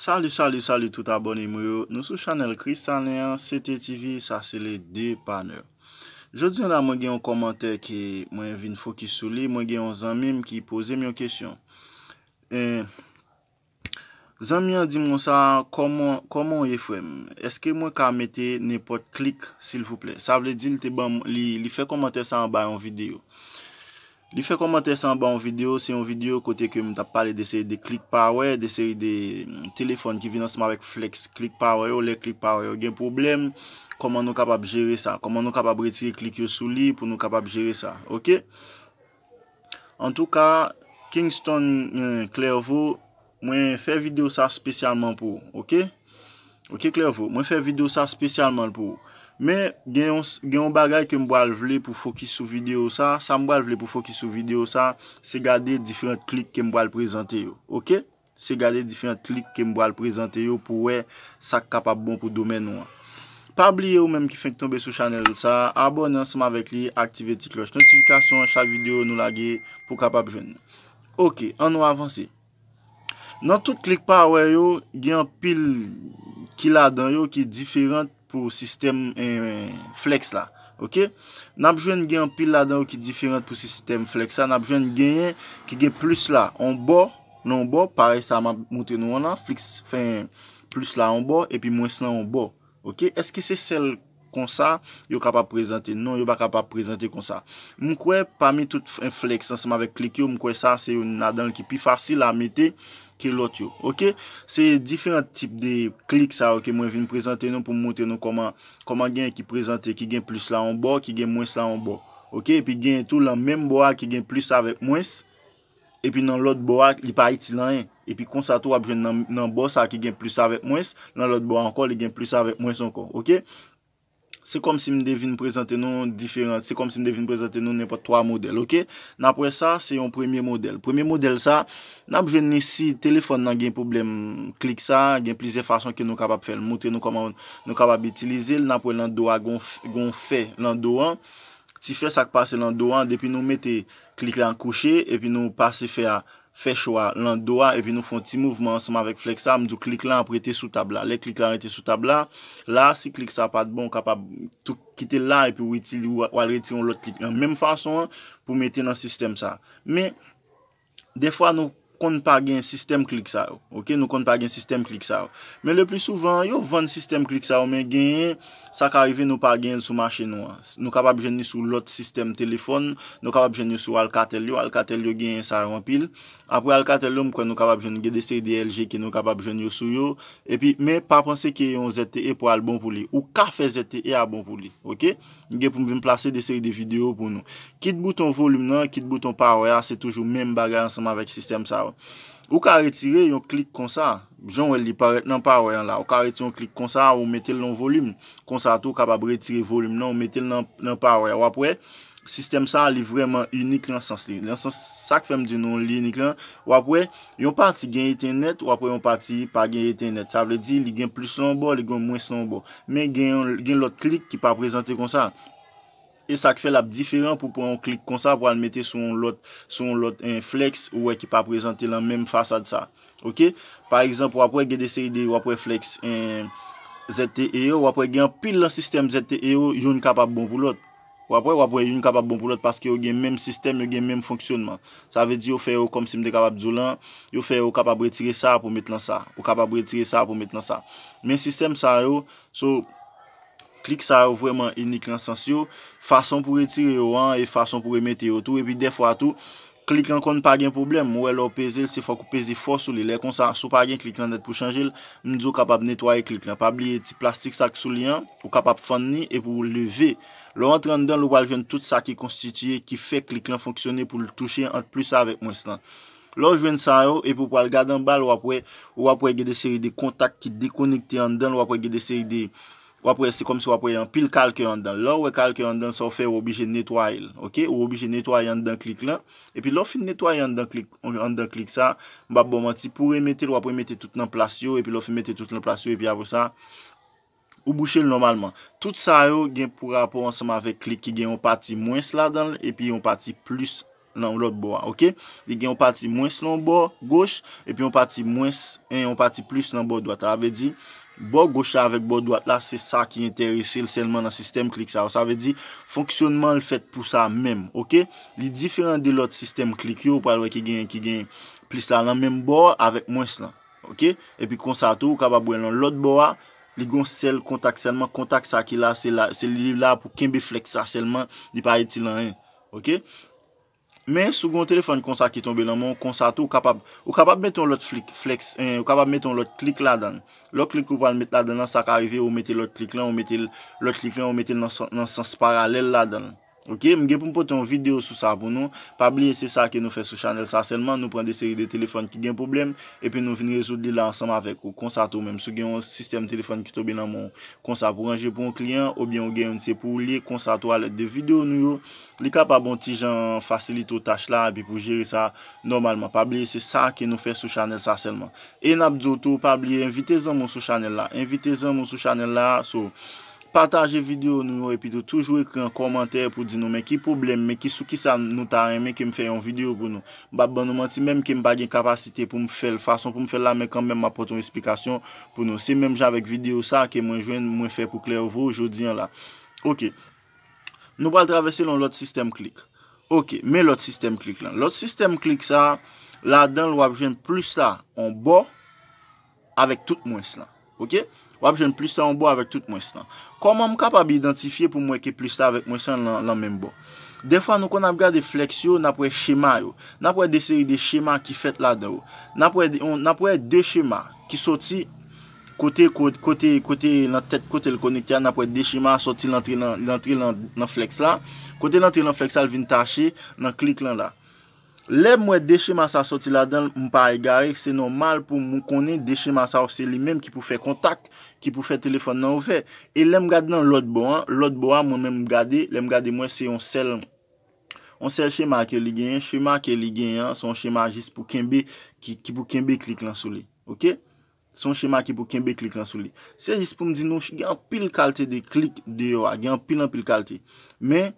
Salou, salou, salou tout abonni mou yo. Nou sou chanel Kristaline, CT TV, sa se le depane. Je diyon da mwen gen yon komante ki mwen ven fokis sou li, mwen gen yon zanmim ki pose mwen kesyon. Zanmim di moun sa, koman yon fwem? Eske mwen ka mette nepot klik sil fwople? Sa vle dil te ban li fe komante sa an bay yon videyo. Li fe komante san ba an videyo, se an videyo kote ke m ta pale de seri de klik pa we, de seri de mm, telefon ki vi nan smarek flex klik pa we, ou le klik pa we, ou gen problem, koman nou kapab jere sa, koman nou kapab retire klik yo sou li pou nou kapab jere sa, ok? En tou ka, Kingston, kler eh, vo, mwen fe videyo sa spesyalman pou, ok? Ok, kler vo, mwen fe videyo sa spesyalman pou. Men, gen yon bagay ke mboal vle pou fokis sou video sa, sa mboal vle pou fokis sou video sa, se gade diferent klik ke mboal prezante yo, ok? Se gade diferent klik ke mboal prezante yo pou wey sa kapap bon pou domen nou an. Pabli yo menm ki fenk tombe sou chanel sa, abon nan seman vek li, aktive ti kloch, notifikasyon an chak video nou la ge pou kapap jwen nou. Ok, an nou avanse. Nan tout klik pa wey yo, gen pil ki la dan yo ki diferent klik. pou sistem eh, flex la. Ok? N apjwen gen yon pil la den w ki diferent pou sistem flex la. N apjwen gen yon ki gen plus la. On bo, non bo, pare sa mante nou an la, plus la on bo, epi mwes la on bo. Ok? Eske se sel... kon sa, yo kapap prezante. Non, yo ba kapap prezante kon sa. Mkwe pa mi tout un flex, ansama vek klik yo, mkwe sa, se yon adan ki pi fasil a mette ke lot yo. Ok? Se yon diferent tip de klik sa, ok, mwen vin prezante nou pou mwote nou koman gen ki prezante ki gen plus la an bo, ki gen mwens la an bo. Ok? E pi gen tout lan menm bo a ki gen plus la vek mwens, e pi nan lot bo a, li pa iti lan en. E pi kon sa tout apjen nan bo sa ki gen plus la vek mwens, nan lot bo an kon, li gen plus la vek mwens an kon. Ok? Se kom si m devine prezante nou diferent, se kom si m devine prezante nou nepo 3 model, ok? Napre sa, se yon premye model. Premye model sa, napre genesi telefon nan gen problem klik sa, gen plize fason ke nou kapap fel. Moute nou koman nou kapap itilize, napre lan do a gon fe lan do an. Ti fe sak pase lan do an, depi nou mette klik lan kouche, epi nou pase fe a... fè choua, lan doa, epi nou foun ti mouvment, ansem avèk fleksa, mdou klik lan pou ete sou tabla. Le klik lan ete sou tabla, la, si klik sa pat bon, kapab tout kite la, epi ou eti ou alreti ou lot klik. Anmèm fason, pou mette nan sistem sa. Mè, defwa nou, kont pa gen sistem klik sa ou, ok? Nou kont pa gen sistem klik sa ou. Men le pli souvan, yo vande sistem klik sa ou, men gen, sa ka rive nou pa gen sou machin nou an. Nou kapap jeni sou lot sistem telefon, nou kapap jeni sou al katel yo, al katel yo gen sa ou an pil. Apo al katel yo, mkwen nou kapap jeni gen de seri de LG ki nou kapap jeni yo sou yo. E pi, men pa pwense ki yon ZTE pou al bon pou li, ou kafe ZTE a bon pou li, ok? Nge pou mwen plase de seri de video pou nou. Kit bouton volum nan, kit bouton power an, se toujou men bagay ansama vek sistem sa ou. Ou ka retire yon klik konsa, jan wè li paret nan parwayan la, ou ka retire yon klik konsa, ou metel nan volume, konsa tou kabab retire volume nan, ou metel nan parwayan Wapwè, sistem sa li vreman unik lan sensi, lan sensi sak fem di nou li unik lan, wapwè, yon pati gen yete net, wapwè yon pati pa gen yete net Sa wè di li gen plus sonbo, li gen mwen sonbo, men gen lot klik ki pa prezante konsa E sa ke fe lap diferent pou pou an klik kon sa pou an mette son lot, son lot en eh, fleks ou wè ki pa prezante lan men façade sa. Ok? Par exemple, wap wè gè de seri de wap wè fleks en ZTE yo, wap wè gè an pil lan sistem ZTE yo, yo n kapab bon pou lot. Wap wè wap wè yo n kapab bon pou lot paske yo gen men sistem, yo gen men fonksyonman. Sa vè di yo fè yo kom si m de kapab djou lan, yo fè yo kapab wè tire sa pou met lan sa. Yo kapab wè tire sa pou met lan sa. Men sistem sa yo, so... Klik sa yo vwèman e nik lan san si yo, fason pou e tire yo an e fason pou e mette yo tou. E pi defwa tou, klik lan konn pa gen problem. Mwen lò peze, se fò kou peze fò sou li, lè kon sa sou pa gen klik lan net pou chanjil, mzou kapap netwaye klik lan. Pabli e ti plastik sak sou li an, ou kapap fan ni, e pou le ve. Lò an tran dan, lò wal jwen tout sa ki konstituye ki fe klik lan fonksyonne pou lè touche an plus avèk mwen slan. Lò jwen san yo, e pou pal gadan bal wapwe, wapwe ge de seri de kontak ki dekonekte an dan, wapwe ge de seri de... Wapre se kom se wapre yon pil kalke yon dan. Lò wè kalke yon dan sa ou fe wou obije netwaye yon dan klik lan. E pi lò fi netwaye yon dan klik sa. Mbap bo man ti pou remete lò wapre imete tout nan plasyo. E pi lò fi imete tout nan plasyo. E pi avre sa. Ou bouchel normalman. Tout sa yo gen pou rapor ansama avek klik. Ki gen yon pati mwens la dan. E pi yon pati plus nan lòt bo. Ok. Gen yon pati mwens lan bo. Gosh. E pi yon pati mwens. En yon pati plus lan bo. Doa ta ave di. Bo gosha avek bo dwat la, se sa ki enterese l selman nan sistem klik sa. Ou sa ve di, fonksyonman l fet pou sa menm, okey? Li diferan de lot sistem klik yo, palwe ki gen, ki gen, plis la nan menm bo, avek mwes la, okey? E pi konsa tou, kaba bwen lon lot bo a, li gon sel kontak selman, kontak sa ki la, sel li li la pou kenbe flek sa selman, di pa eti lan en, okey? Men, sou gon telefon konsa ki tombe nanman, konsa tou w kapab, w kapab meton lot flik, flex, w eh, kapab meton lot klik la dan. Lot klik ou pal met la dan, sa ka rive ou metel lot klik lan, ou metel lot klik lan, ou metel nan sens paralel la dan. Ok, mge pou mpote yon video sou sa pou nou, pabliye se sa ke nou fe sou chanel sa selman, nou pren de seri de telefon ki gen problem, epi nou vin rezoud li la ansam avek ou konsa tou menm sou gen yon sistem telefon ki toube nan moun konsa pou ranger pou yon kliyen, ou bien yon gen yon se pou ou li, konsa tou alet de video nou yo, li ka pa bon ti jan fasilite ou tache la epi pou jere sa normalman. Pabliye se sa ke nou fe sou chanel sa selman. E nab zotou, pabliye, invite zan moun sou chanel la, invite zan moun sou chanel la sou... Pataje video nou epi tou toujwe kon komantè pou di nou Mè ki poublem mè ki sou ki sa nou ta remè ke m fè yon video pou nou Ba ban nou manti mèm ke m bagen kapasite pou m fè l fason pou m fè l la Mè kan mèm apoton esplikasyon pou nou Se mèm javèk video sa ke mwen jwen mwen fè pou kler vò oujodi yon la Ok Nou bal travesse lon lot sistem klik Ok, mè lot sistem klik lan Lot sistem klik sa La dan l wap jwen plus sa On bo Avèk tout mwen slan Wap jen plista an bo avèk tout mwen san. Koman m kapab identifiye pou mwen ke plista avèk mwen san lan men bo? Defwa nou kon ap gade fleks yo nan pou e shema yo. Nan pou e de seri de shema ki fet la da yo. Nan pou e de shema ki soti kote kote kote lan tet kote l konik ya nan pou e de shema soti lan tre lan fleks la. Kote lan tre lan fleks al vin tache nan klik lan la. Le mwen de chema sa soti la den mpare gare, se normal pou mwen konen de chema sa ou se li menm ki pou fe kontak, ki pou fe telefon nan ou fe. E le mwen gade nan lot bo an, lot bo an mwen menm gade, le mwen gade mwen se yon sel. On sel chema ke li gen, chema ke li gen an, son chema jis pou kenbe, ki pou kenbe klik lan sou li, ok? Son chema ki pou kenbe klik lan sou li. Se jis pou m di nou, gen pil kalte de klik de yo, gen pil nan pil kalte. Men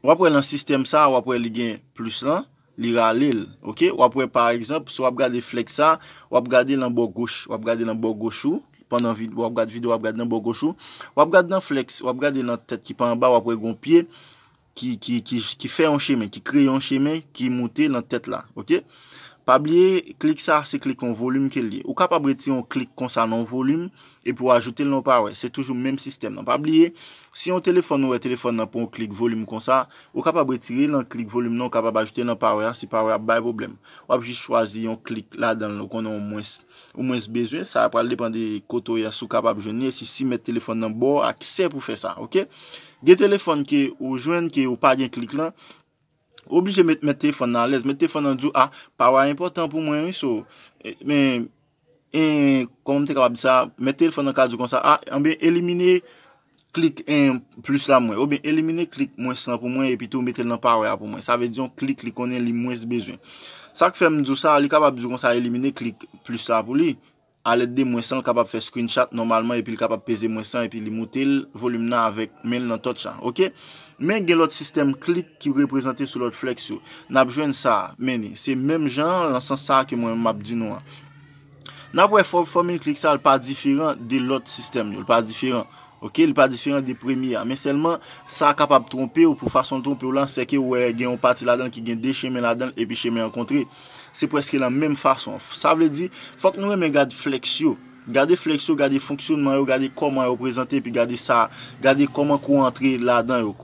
wapwe lan sistem sa, wapwe li gen plus lan. li ra lèl, ok? Ou apre, par exemple, se wap gade flek sa, wap gade lan bo gouch, wap gade lan bo gouchou, pandan vide, wap gade vide, wap gade lan bo gouchou, wap gade lan flek, wap gade lan tèt ki pan an ba, wap gade gonpye, ki fè an cheme, ki kreye an cheme, ki monte lan tèt la, ok? Pabliye, klik sa se klik an volume ke liye. Ou kapabre ti an klik konsan an volume e pou ajoute nan parwe. Se toujou menm sistem nan. Pabliye, si an telefon nou e telefon nan pou an klik volume konsan, ou kapabre ti re lan klik volume nan, ou kapabre ajoute nan parwe an, se parwe an bay problem. Ou ap jy chwazi an klik la dan nou kon an ou mwens bezwe. Sa ap pral depande koto ya sou kapab jenye. Si si met telefon nan bo, ak se pou fe sa. Ge telefon ki ou jwen ki ou pa gen klik lan, Oblije mette fon nan lèz, mette fon nan djou a, parwa impotant pou mwen yon sou, men kon mwen te kabab disa, mette fon nan ka djou konsa a, anbe elimine klik en plus la mwen, anbe elimine klik mwen san pou mwen epitou mette nan parwa ya pou mwen, sa ve diyon klik li konen li mwen se bejwen. Sa k fe mwen djou sa, li kabab djou konsa elimine klik plus la pou li. alet de mwen san l kapap fe screenshot normalman epi l kapap peze mwen san epi li motel volumna avèk men l nan tot chan, ok? Men gen lot sistem klik ki reprezentè sou lot flex yo, nap jwen sa meni, se menm jan lan san sa ke mwen map di nou an. Nap wè fòp fòmil klik sa l pa diferan de lot sistem yo, l pa diferan Ok, li pa diferent di premia. Men selman, sa kapap trompe ou pou fason trompe ou lan seke ou gen yon pati la dan ki gen de cheme la dan epi cheme yon kontre. Se preske la menm fason. Sa vle di, fok nou men gade fleks yo. Gade fleks yo, gade fonksyonman yo, gade koman yo prezante, pi gade sa, gade koman kou antre la dan yo.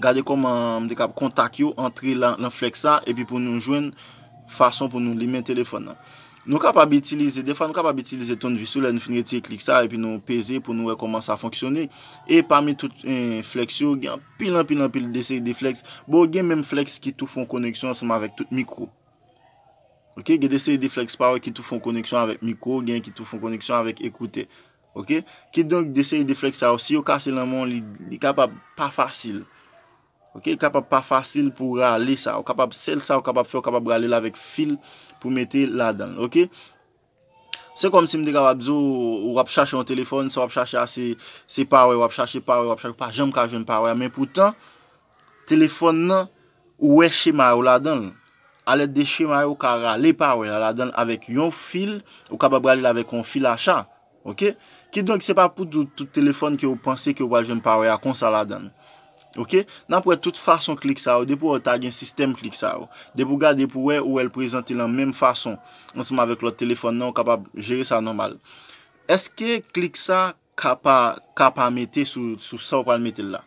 Gade koman kontak yo, antre lan fleks sa, epi pou nou jwen fason pou nou limen telefon nan. Nou kapab itilize, defan nou kapab itilize ton visou la nou finye ti e klik sa e pi nou peze pou nou re koman sa fonksyonne. E pa mi tout fleksyo, gen pilan pilan pilan desi de fleks. Bo gen men fleks ki tou fon koneksyon sa ma vek tout mikro. Ok, gen desi de fleks pa wè ki tou fon koneksyon avek mikro, gen ki tou fon koneksyon avek ekoute. Ok, ki donk desi de fleks sa wè, si yo ka selanman li kapab pa fasil. Ok, kapab pa fasil pou gale sa. Ou kapab sel sa, ou kapab fe, ou kapab gale la vek fil. pou mette la dan, ok? Se konm si mde ka wap zo wap chache yon telefon, sa wap chache ase, se pa we wap chache, pa we wap chache, pa jom ka jom pa we, men poutan, telefon nan, ou we chema ou la dan, ale de chema ou ka rale pa we, la dan, avek yon fil, ou kaba brale lavek yon fil asha, ok? Ki donk se pa pou tou telefon ki ou panse ki ou wale jom pa we, a kon sa la dan. Ok, nan pou e tout fason klik sa ou, de pou ou tag yon sistem klik sa ou, de pou gade de pou we ou el prezante lan menm fason, anseman vek lote telefon nan, kapab jere sa normal. Eske klik sa, kapab mette sou sa ou pal mette la?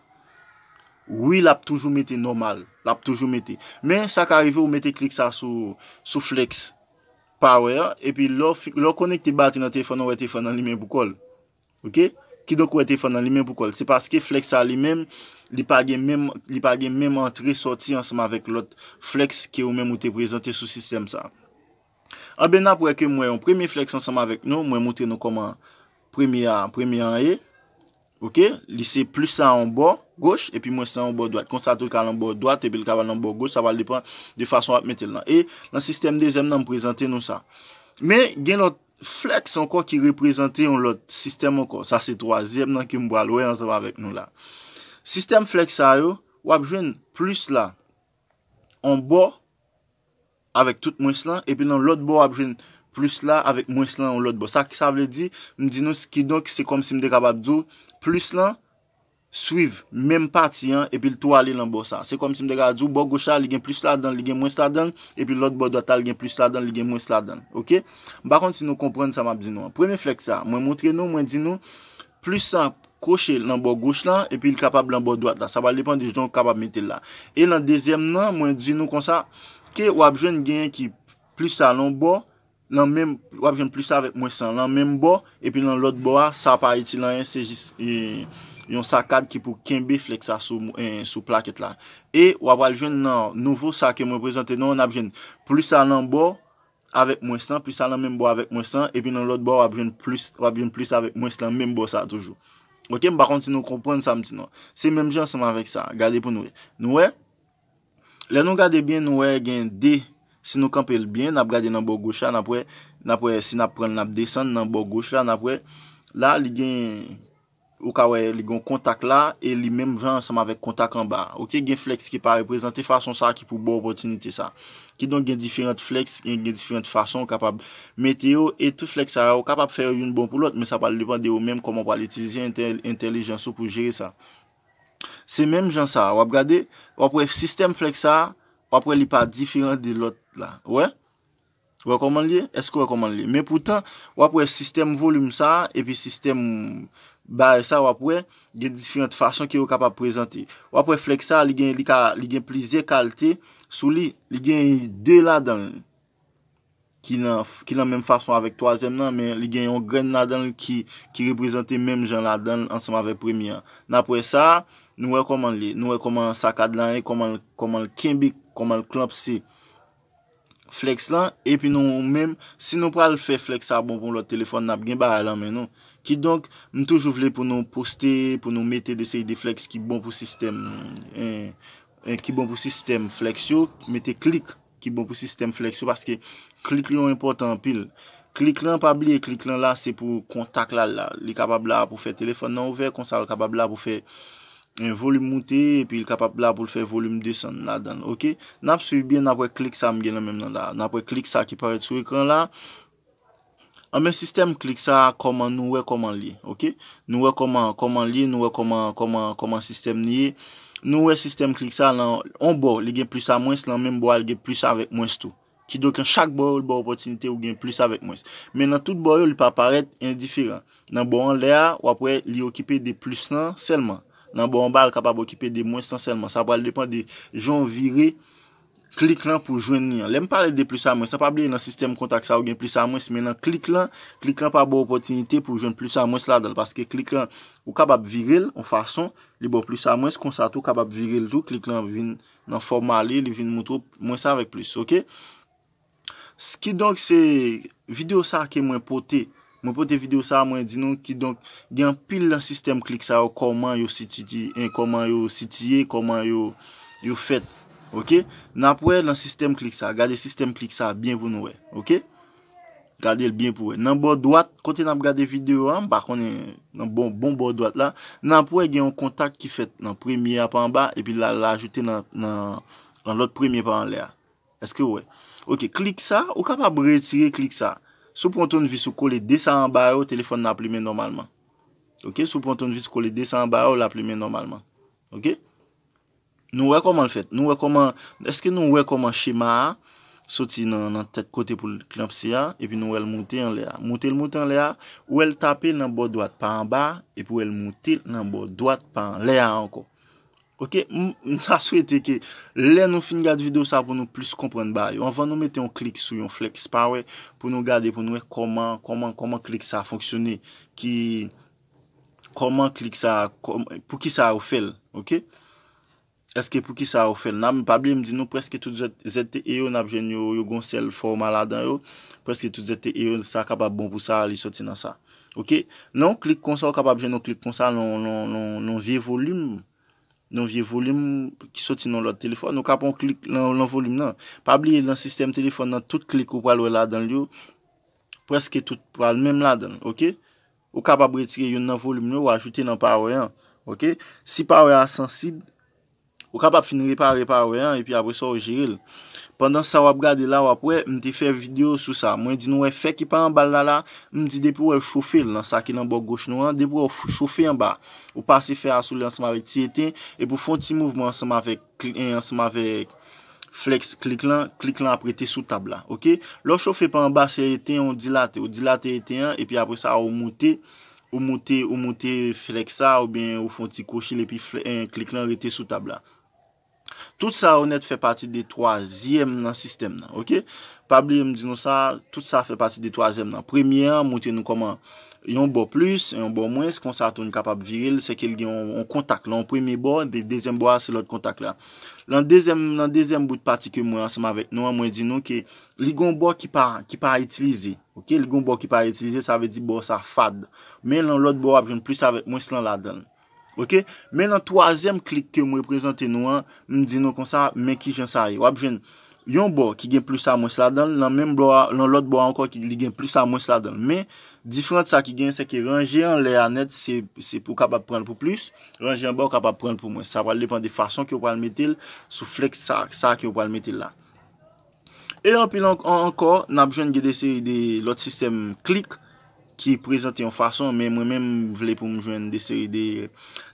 Oui, lap toujou mette normal, lap toujou mette. Men, sa ka rive ou mette klik sa sou flex power, e pi lo konek te bate yon telefon nan, wè telefon nan, li men pou kol. Ok? Ok? Ki do kou ete fan nan li men pou kol. Se paske flex sa li men, li pa gen men, li pa gen men man tre sorti anseman vek lot flex ki ou men moute prezante sou sistem sa. A be nan pou eke mwen yon premi flex anseman vek nou, mwen moute nou koman premi an, premi an e. Ok, li se plus sa an bo goch, e pi mwen sa an bo doat. Konsa tou ka lan bo doat, e bil ka lan bo goch, sa val depan de fason ap metel nan. E nan sistem dezem nan mprezante nou sa. Me gen lot. Flex ankon ki reprezenti yon lot Sistem ankon, sa se troasyem nan ki mbwa lwe anzaba vek nou la Sistem flex a yo, wap jwen plus la An bo Avek tout mwen slan, epi nan lot bo wap jwen plus la Avek mwen slan an lot bo, sa ki sa vle di Mdi nou skidon ki se kom si mde kaba dzo plus la Suiv, menm pati an, epi l to ale lan bo sa. Se kom si m dek a di ou, bo goch la, li gen plus la dan, li gen mwen sa dan, epi l ot bo do ata, li gen plus la dan, li gen mwen sa dan. Ok? Bakon si nou kompren sa map di nou an. Premi flek sa, mwen montre nou, mwen di nou, plus sa kouche lan bo goch la, epi l kapab lan bo do ata. Sa ba lepan di jdon kapab mete la. E lan dezem nan, mwen di nou konsa, ke wap jwen gen ki plus sa lan bo, lan menm, wap jwen plus sa vek mwen sa. Lan menm bo, epi lan lot bo a, sa pa iti lan yon sejist, e... Yon sa kade ki pou kenbe flek sa sou eh, plaket la. E wap wale jwen nan nouvo sa ke mwen prezante. Nan wap jwen plus sa nan bo avèk mwen san, plus sa nan menm bo avèk mwen san. Epi nan lòt bo wap jwen plus avèk mwen san menm bo sa toujou. Ok, mba konti nou kompren sa mti nou. Se menm jansan mwen avèk sa. Gade pou noue. Noue. Le nou gade bien noue gen de. Si nou kampel bien, nap gade nan bo goch la. Nap wè. Nap wè. Si nap pren nap desen nan bo goch la. Nap wè. La li gen... Ou ka wè, li gon kontak la, e li mèm vè ansem avèk kontak anba. Ok, gen fleks ki pa reprezentè fason sa, ki pou bon opotinite sa. Ki don gen diferent fleks, gen diferent fason kapab meteo, etou fleks a, ou kapab fè yon bon pou lot, men sa pa li depan de ou mèm koman pa li itilize intelijansou pou jere sa. Se mèm jan sa, wap gade, wap wèf sistem fleks a, wap wè li pa diferent de lot la. Wè? Wè koman li? Eske wè koman li? Men poutan, wap wèf sistem volume sa, epi sistem... Baye sa wapwe gen disfiyante fasyon ki yo kapap prezante. Wapwe flexa li gen plize kalte sou li li gen yi de ladan ki nan menm fasyon avek toazem nan menm li gen yon gren nadan ki reprezante menm jan ladan ansam avek premia. Napwe sa nou rekomand li, nou rekomand sakad lan e, komand kembik, komand klopse flex lan. E pi nou menm, si nou pral fe flexa bonpon lo telefon nap gen baye lan menm nou. Ki donk, nou toujou vle pou nou poste, pou nou mette de sey de flex ki bon pou sistem eh, eh, bon flexyo, mette klik ki bon pou sistem flexyo. Paske klik lan importan pil, klik lan pa bli, klik lan la se pou kontak la, li kapab la pou fe telefon nan ouve, kon sa l kapab la pou fe volum mouti, pi l kapab la pou fe volum deson nan dan. Ok, nan ap soubi, nan apwe klik sa mgen nan men nan la, nan apwe klik sa ki paret sou ekran la, Nan men sistem klik sa koman nouwe koman liye, nouwe koman liye, nouwe koman sistem liye, nouwe sistem klik sa nan on bo li gen plus a mwens nan men bo al gen plus a vek mwens tou. Ki do ken chak bo yo li bo opotinite ou gen plus a vek mwens. Men nan tout bo yo li pa paret indiferent. Nan bo an le a ou apwe li okipe de plus nan selman. Nan bo an ba al kapab okipe de mwens nan selman. Sa apwe al depan de joun virey. Klik lan pou jwen ni an. Lem pale de plus a mwen. Sa pa bli nan sistem kontak sa ou gen plus a mwen. Si men nan klik lan. Klik lan pa bo opotinite pou jwen plus a mwen sladel. Paske klik lan ou kabab viril. Ou fason li bo plus a mwen. Si konsa tou kabab viril tou. Klik lan vin nan formali. Li vin moutou mwen sa vek plus. Ok. Ski donk se video sa ke mwen pote. Mwen pote video sa mwen di non. Ki donk gen pil nan sistem klik sa ou. Koman yo siti. Eh, koman yo sitiye. Koman yo fet. Ok, nan pou e lan sistem klik sa, gade sistem klik sa, bien pou nou e, ok? Gade el bien pou e, nan bo doat, kote nan gade video an, bakon e, nan bon bo doat la, nan pou e gen yon kontak ki fet nan premye apan ba, e pi la la ajute nan lot premye apan le a. Eske ou e? Ok, klik sa, ou kapap bretire klik sa, sou prontoun vi sou kole desa an ba yo, telefon nan aplemen normalman. Ok, sou prontoun vi sou kole desa an ba yo, la aplemen normalman. Ok? Nou wekoman l fèt, nou wekoman, eske nou wekoman chema a, soti nan tek kote pou klamp si a, epi nou wel mouti an le a, mouti l mouti an le a, ou el tapil nan bo doat pa an ba, epi ou el mouti nan bo doat pa an le a anko. Ok, nou a sou ete ke, le nou fin gade video sa pou nou plus kompren ba, yo anvan nou mette yon klik sou yon flex pa we, pou nou gade pou nou wekoman, koman, koman klik sa fonksyone, ki, koman klik sa, pou ki sa ou fel, ok? Eske pou ki sa ou fè nan? Mpabli mdi nou preske tout zète eyo nabjen yo yo gonsel forma la dan yo. Preske tout zète eyo sa kapab bon pou sa li soti nan sa. Ok? Nan klik konsa ou kapab jen nou klik konsa nan non, non, non, vye volyum. Nan vye volyum ki soti nan lote telefon. Ou kapon klik nan volyum nan. Pabli yon nan sistem telefon nan tout klik ou palwe la dan yo. Preske tout palwe menm la dan. Ok? Ou kapab retire yon nan volyum nou ou ajoute nan parwayan. Ok? Si parwayan sensib... Ou kap ap fin repa repa wey an, epi apre sa ou jiril. Pendan sa wap gade la wap wey, mte fe video sou sa. Mwen di nou wey fe ki pa an bal la la, mte de pou wey choufe l nan sa ki nan bok goch nou an. De pou wey choufe an ba. Ou pase fe asoul ansama vek ti eten, epi ou fon ti mouvment ansama vek eh, flex klik lan, klik lan apre te sou tab la. Lou choufe pan an ba se eten, ou dilate eten an, epi apre sa ou monte, ou monte flex sa, ou fon ti kouchil epi eh, klik lan apre te sou tab la. Tout sa ou net fè pati de 3èm nan sistem nan, ok? Pabli yon mdino sa, tout sa fè pati de 3èm nan. Premier, mwite nou koman, yon bo plus, yon bo mwen, se kon sa atouni kapab viril, se ke li yon kontak lan. Premier bo, de 2èm bo, se lot kontak lan. Lan 2èm bout pati ke mwen ansama vek nou, mwen dino ke li gon bo ki pa itilize, ok? Li gon bo ki pa itilize, sa ve di bo sa fad, men lan lot bo apjoun plus avek mwen slan ladan. Ok, men nan toazem klik ke mwen reprezante nou an, mwen di nou kon sa, men ki jen sa e. Wap jen, yon bo ki gen plus sa mwen sladan, nan men blora, nan lot bo an kon ki gen plus sa mwen sladan. Men, diferent sa ki gen, se ke ranjean le anet, se pou kapap pren pou plus, ranjean bo kapap pren pou mwen. Sa wale depan de fason ki wap wale metel, sou flek sa ki wap wale metel la. E an pi lank an kon, nan jen gen dese lot sistem klik. ki prezante yon fason, men mwen mwen mwen vle pou mwen jwen de seri de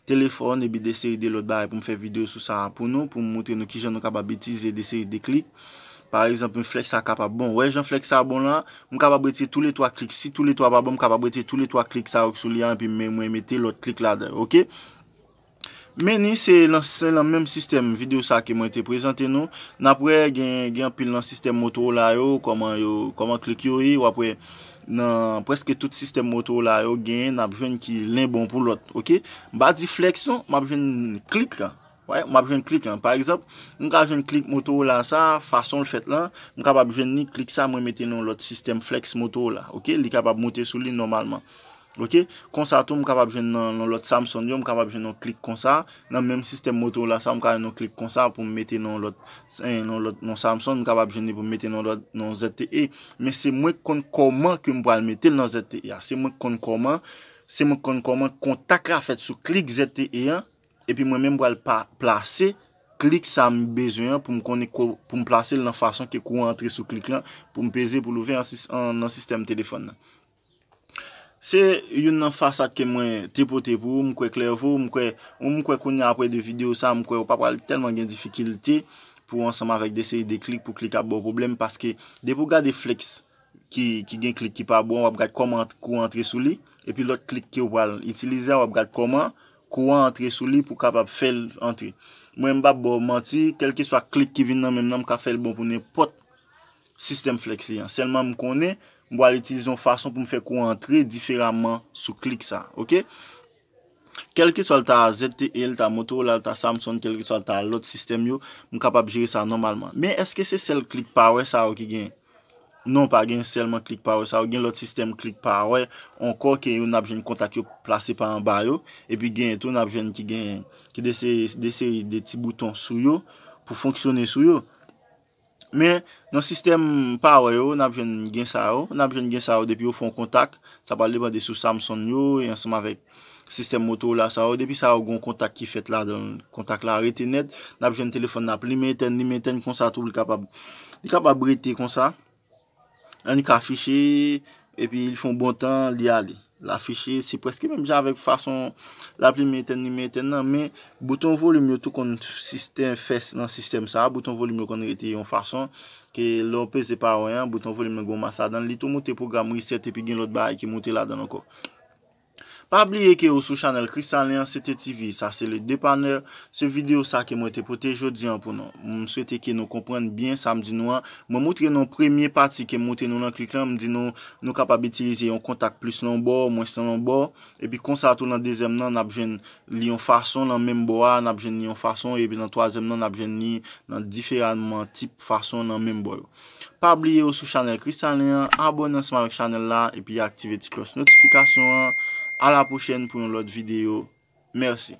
telefon e bi de seri de lot ba e pou mwen fè video sou sa an pou nou, pou mwen mwote nou ki jan nou kaba bitize de seri de klik. Par exemple, mwen flek sa kaba bon, wè jan flek sa bon la, mwen kaba brete tou le 3 klik si, tou le 3 ba bon, mwen kaba brete tou le 3 klik sa ok sou li an, pi mwen mwen mwete lot klik la de, ok? Meni, se lan mwen mwen sistem video sa ki mwen te prezante nou, nan apre gen apil lan sistem moto la yo, koman yo, koman klik yo yo apre, nan preske tout sistem moto la yo gen nan boujwen ki len bon pou lot ok, ba di flex non maboujwen klik la maboujwen klik la, par exemple mou ka jen klik moto la sa, fason l fèt la mou ka pa boujwen ni klik sa mwen mette non lot sistem flex moto la, ok li ka pa bote sou li normalman Ok, konsa tou m kapap jen nan lot Samsung diyo, m kapap jen nan klik konsa, nan menm sistem moto la sa m kapap jen nan klik konsa pou m mette nan lot eh, Samsung, m kapap jen ni pou m mette nan lot ZTE. Men se mwen kon konman ke m pou al mette nan ZTE a, se mwen kon konman, se mwen kon konman kon takra fèt sou klik ZTE a, epi mwen menm pou al plase klik sa m bezoyan pou m plase la nan fason ki kou an entre sou klik lan pou m beze pou louve nan sistem telefon nan. Se yon nan fasa ke mwen tepo-tepo, mwen kwe klervo, mwen kwe konye apwe de video sa, mwen kwe wap apwal telman gen difikilite pou ansama vek desye de klik pou klik ap bo problem. Paske depo gade flex ki gen klik ki pa bo, wap gade komant kwa antre sou li, epi lot klik ki wap apwal itilize, wap gade komant kwa antre sou li pou kapap fel antre. Mwen mba bo manti, kel ki swa klik ki vin nan menm nanm ka fel bon pou ne pot sistem flexi yan, selman mwen konye. Mbo al itilize yon fason pou mfe kou antre diferaman sou klik sa, ok? Kelke sol ta ZTL, ta Moto, la ta Samsung, kelke sol ta lot sistem yo, mkapap jere sa normalman. Men eske se sel klik pawe sa ou ki gen? Non pa gen selman klik pawe sa ou gen lot sistem klik pawe. Onko ke yon apjen kontak yo plase pa an bayo. E pi gen eto napjen ki gen, ki dese de ti bouton sou yo pou fonksyone sou yo. Men, nan sistem pawayo, napjen gen sa yo. Napjen gen sa yo, depi yo fon kontak. Sa pa li ba de sou Samsung yo, yon e seman vek sistem moto la sa yo. Depi sa yo gon kontak ki fet la, kontak la retenet. Napjen telefon nap, li meten, li meten, kon sa tou li kapab, li kapab rete kon sa. An li ka fiché, epi li fon bon tan li ale. la fichir si preske menm ja avek fason la pli meten ni meten nan, men bouton voli myo tou kon sistem fes nan sistem sa, bouton voli myo kon rete yon fason, ke lor pes e pa woyan, bouton voli myo goma sa, dan li tou mouti program riset epi gen lot bay ki mouti la dan anko. Pabliye ke ou sou chanel Kristalina, Sete TV, sa se le depaner, Se videyo sa ke mwete pote jodi anpounan, Mwen swete ke nou komprenn bien, Sa mdi nou an, mwen mwote nou premye pati Ke mwote nou nan klikan, mwen mdi nou Nou kapab etilize yon kontak plus nan bo, Mwen slan nan bo, epi konsa tou nan Dezem nan, nabjen li yon fason Nan menm bo a, nabjen li yon fason, Epi nan toazem nan, nabjen li nan Diferanman tip fason nan menm bo yo. Pabliye ou sou chanel Kristalina, Abonansman an chanel la, epi Aktive ti k A la prochaine pour une autre vidéo. Merci.